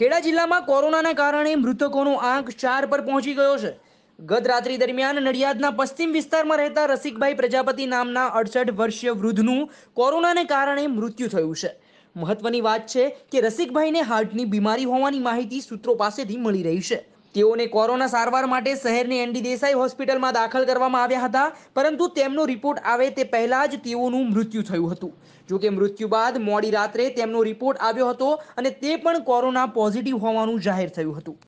ખેડા જિલ્લામાં કોરોનાના કારણે મૃતકોનો આંક ચાર પર પહોંચી ગયો છે ગત રાત્રિ દરમિયાન નડિયાદના પશ્ચિમ વિસ્તારમાં રહેતા રસિકભાઈ પ્રજાપતિ નામના અડસઠ વર્ષીય વૃદ્ધનું કોરોનાને કારણે મૃત્યુ થયું છે મહત્વની વાત છે કે રસિકભાઈને હાર્ટની બીમારી હોવાની માહિતી સૂત્રો પાસેથી મળી રહી છે તેઓને કોરોના સારવાર માટે શહેરની એનડી દેસાઈ હોસ્પિટલમાં દાખલ કરવામાં આવ્યા હતા પરંતુ તેમનો રિપોર્ટ આવે તે પહેલાં જ તેઓનું મૃત્યુ થયું હતું જોકે મૃત્યુ બાદ મોડી રાત્રે તેમનો રિપોર્ટ આવ્યો હતો અને તે પણ કોરોના પોઝિટિવ હોવાનું જાહેર થયું હતું